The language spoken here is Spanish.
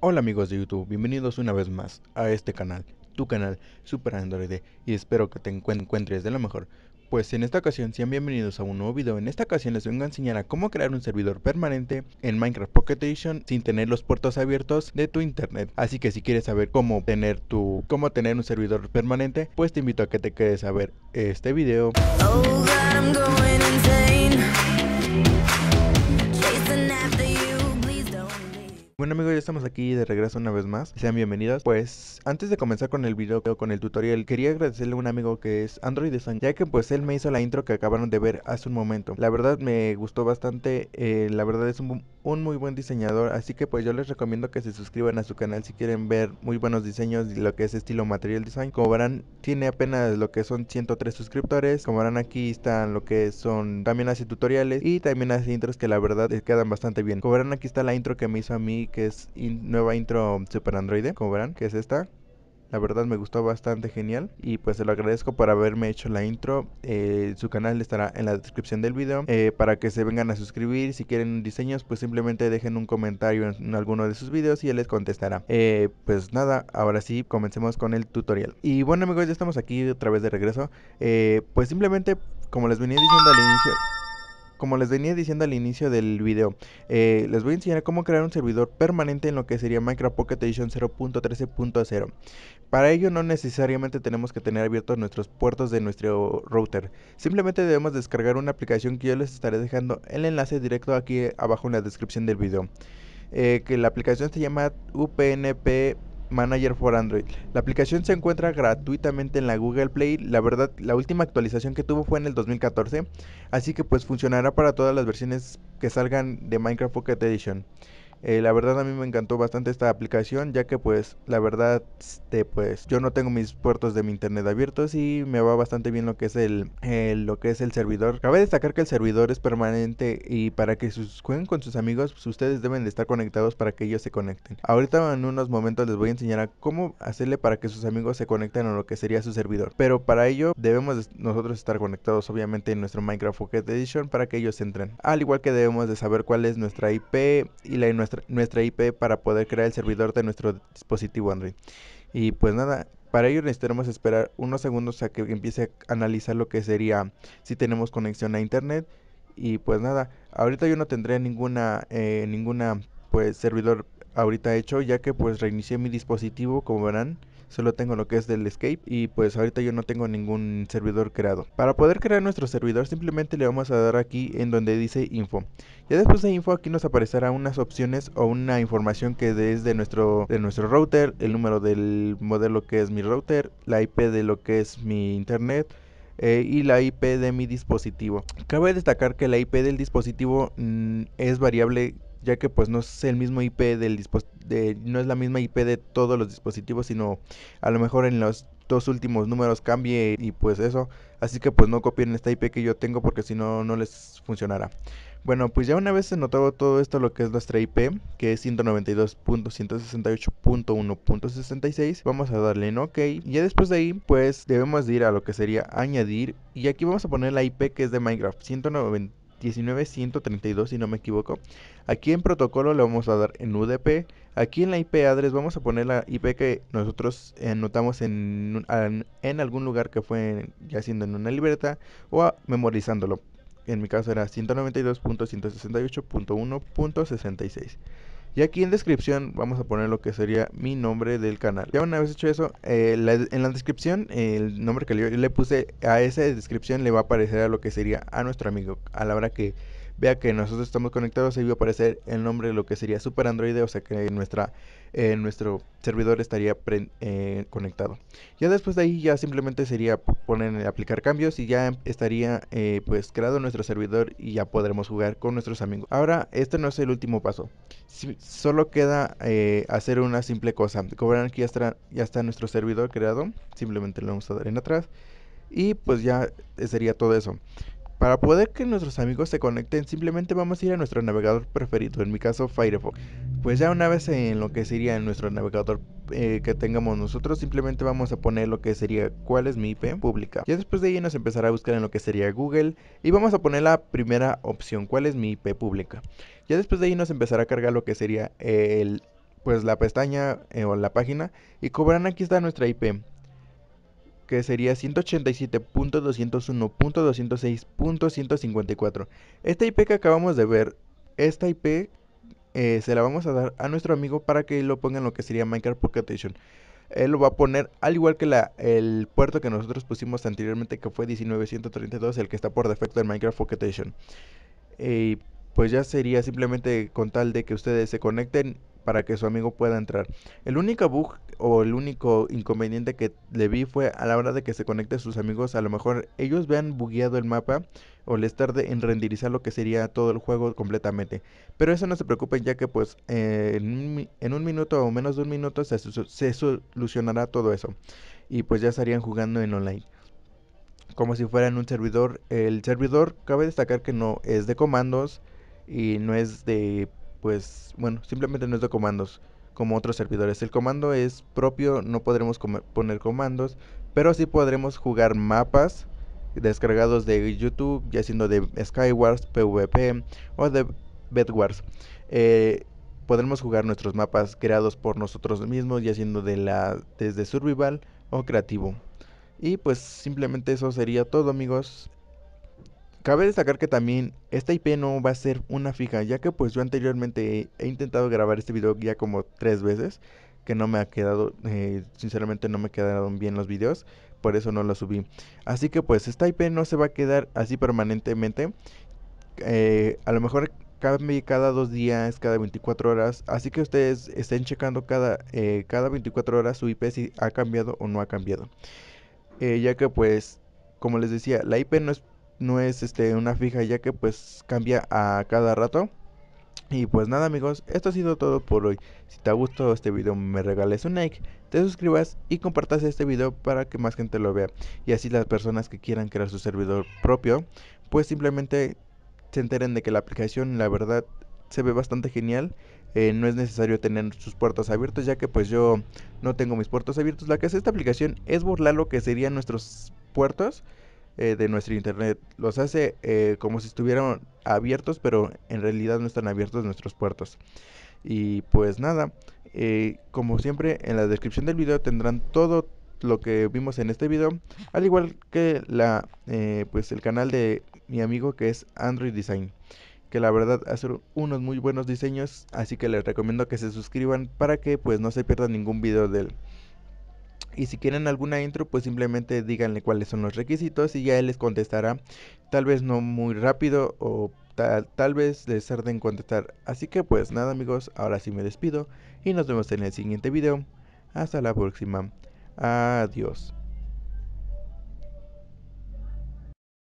Hola amigos de YouTube, bienvenidos una vez más a este canal, tu canal Super Android y espero que te encuentres de lo mejor. Pues en esta ocasión sean bienvenidos a un nuevo video, en esta ocasión les vengo a enseñar a cómo crear un servidor permanente en Minecraft Pocket Edition sin tener los puertos abiertos de tu internet. Así que si quieres saber cómo tener tu, cómo tener un servidor permanente, pues te invito a que te quedes a ver este video. Oh, Bueno amigos, ya estamos aquí de regreso una vez más, sean bienvenidos. Pues antes de comenzar con el video, con el tutorial, quería agradecerle a un amigo que es Android Design, ya que pues él me hizo la intro que acabaron de ver hace un momento. La verdad me gustó bastante, eh, la verdad es un un muy buen diseñador, así que pues yo les recomiendo que se suscriban a su canal si quieren ver muy buenos diseños y lo que es estilo material design. Como verán, tiene apenas lo que son 103 suscriptores. Como verán, aquí están lo que son, también hace tutoriales y también hace intros que la verdad quedan bastante bien. Como verán, aquí está la intro que me hizo a mí, que es nueva intro Super Android, como verán, que es esta. La verdad me gustó bastante genial y pues se lo agradezco por haberme hecho la intro. Eh, su canal estará en la descripción del video eh, para que se vengan a suscribir. Si quieren diseños pues simplemente dejen un comentario en, alguno de sus videos y él les contestará. Eh, pues nada, ahora sí comencemos con el tutorial. Y bueno amigos ya estamos aquí otra vez de regreso. pues simplemente como les venía diciendo al inicio como les venía diciendo al inicio del video, eh, les voy a enseñar cómo crear un servidor permanente en lo que sería Minecraft Pocket Edition 0.13.0. Para ello no necesariamente tenemos que tener abiertos nuestros puertos de nuestro router, simplemente debemos descargar una aplicación que yo les estaré dejando el enlace directo aquí abajo en la descripción del video. Eh, que la aplicación se llama UPnP Manager for Android. La aplicación se encuentra gratuitamente en la Google Play. La verdad, la última actualización que tuvo fue en el 2014, así que pues funcionará para todas las versiones que salgan de Minecraft Pocket Edition. Eh, la verdad a mí me encantó bastante esta aplicación ya que pues la verdad este, pues yo no tengo mis puertos de mi internet abiertos y me va bastante bien lo que es el, lo que es el servidor. Cabe destacar que el servidor es permanente y para que sus, jueguen con sus amigos pues, ustedes deben de estar conectados para que ellos se conecten. Ahorita en unos momentos les voy a enseñar a cómo hacerle para que sus amigos se conecten a lo que sería su servidor. Pero para ello debemos nosotros estar conectados obviamente en nuestro Minecraft Pocket Edition para que ellos entren. Al igual que debemos de saber cuál es nuestra IP y la nuestra nuestra, IP para poder crear el servidor de nuestro dispositivo Android. Y pues nada, para ello necesitaremos esperar unos segundos a que empiece a analizar lo que sería si tenemos conexión a internet. Y pues nada, ahorita yo no tendré ninguna, eh, ninguna pues servidor ahorita hecho ya que pues reinicié mi dispositivo como verán solo tengo lo que es del escape y pues ahorita yo no tengo ningún servidor creado. Para poder crear nuestro servidor simplemente le vamos a dar aquí en donde dice info. Ya después de info aquí nos aparecerá unas opciones o una información que es de nuestro, de nuestro router, el número del modelo que es mi router, la IP de lo que es mi internet. Eh, y la IP de mi dispositivo. Cabe destacar que la IP del dispositivo mm, es variable ya que pues no es el mismo IP del de, no es la misma IP de todos los dispositivos, sino a lo mejor en los dos últimos números cambie y pues eso, así que pues no copien esta IP que yo tengo porque si no no les funcionará. Bueno, pues ya una vez se notó todo esto lo que es nuestra IP, que es 192.168.1.66, vamos a darle en OK. Y ya después de ahí, pues debemos ir a lo que sería añadir. Y aquí vamos a poner la IP que es de Minecraft, 192. 19132 si no me equivoco. Aquí en protocolo le vamos a dar en UDP. Aquí en la IP address vamos a poner la IP que nosotros eh, anotamos en, en algún lugar que fue ya siendo en una libreta o memorizándolo. En mi caso era 192.168.1.66. Y aquí en descripción vamos a poner lo que sería mi nombre del canal. Ya una vez hecho eso, eh, en la descripción, el nombre que le puse a esa descripción le va a aparecer a lo que sería a nuestro amigo. A la hora que vea que nosotros estamos conectados, ahí va a aparecer el nombre de lo que sería Super Android, o sea que nuestra, eh, nuestro servidor estaría eh, conectado. Ya después de ahí ya simplemente sería poner aplicar cambios y ya estaría eh, pues creado nuestro servidor y ya podremos jugar con nuestros amigos. Ahora, este no es el último paso, solo queda hacer una simple cosa. Cobrar aquí ya está, ya está nuestro servidor creado, simplemente lo vamos a dar en atrás. Y pues ya sería todo eso. Para poder que nuestros amigos se conecten, simplemente vamos a ir a nuestro navegador preferido, en mi caso Firefox. Pues ya una vez en lo que sería nuestro navegador eh, que tengamos nosotros, simplemente vamos a poner lo que sería cuál es mi IP pública. Ya después de ahí nos empezará a buscar en lo que sería Google y vamos a poner la primera opción, cuál es mi IP pública. Ya después de ahí nos empezará a cargar lo que sería el pues la pestaña eh, o la página y cobrarán aquí está nuestra IP que sería 187.201.206.154. Esta IP que acabamos de ver, esta IP eh, se la vamos a dar a nuestro amigo para que lo ponga en lo que sería Minecraft Pocket Edition. Él lo va a poner al igual que la, el puerto que nosotros pusimos anteriormente, que fue 1932, el que está por defecto en Minecraft Pocket Edition. Eh, pues ya sería simplemente con tal de que ustedes se conecten para que su amigo pueda entrar. El único bug o el único inconveniente que le vi fue a la hora de que se conecte sus amigos, a lo mejor ellos vean bugueado el mapa o les tarde en renderizar lo que sería todo el juego completamente. Pero eso no se preocupen ya que pues eh, en, un minuto o menos de un minuto se, se solucionará todo eso. Y pues ya estarían jugando en online como si fuera en un servidor. El servidor cabe destacar que no es de comandos y no es de pues bueno, simplemente no es de comandos como otros servidores. El comando es propio, no podremos poner comandos, pero sí podremos jugar mapas descargados de YouTube, ya siendo de Skywars, PvP o de Bedwars. Eh, podremos jugar nuestros mapas creados por nosotros mismos, ya siendo de la, desde survival o creativo. Y pues simplemente eso sería todo amigos. Cabe destacar que también esta IP no va a ser una fija, ya que pues yo anteriormente he, intentado grabar este video ya como tres veces, que no me ha quedado, eh, sinceramente no me quedaron bien los videos, por eso no lo subí. Así que pues esta IP no se va a quedar así permanentemente, eh, a lo mejor cambie cada dos días, cada 24 horas, así que ustedes estén checando cada, eh, cada 24 horas su IP si ha cambiado o no ha cambiado. ya que pues, como les decía, la IP no es no es este una fija ya que pues cambia a cada rato. Y pues nada amigos, esto ha sido todo por hoy. Si te ha gustado este video me regales un like, te suscribas y compartas este video para que más gente lo vea. Y así las personas que quieran crear su servidor propio, pues simplemente se enteren de que la aplicación la verdad se ve bastante genial. Eh, no es necesario tener sus puertos abiertos ya que pues yo no tengo mis puertos abiertos. La que hace esta aplicación es burlar lo que serían nuestros puertos. Eh, de nuestro Internet. Los hace eh, como si estuvieran abiertos, pero en realidad no están abiertos nuestros puertos. Y pues nada, eh, como siempre en la descripción del video tendrán todo lo que vimos en este video, al igual que la, pues el canal de mi amigo que es Android Design que la verdad hace unos muy buenos diseños, así que les recomiendo que se suscriban para que pues no se pierdan ningún video del y si quieren alguna intro pues simplemente díganle cuáles son los requisitos y ya él les contestará tal vez no muy rápido o tal, vez les tarde contestar así que pues nada amigos ahora sí me despido y nos vemos en el siguiente video hasta la próxima adiós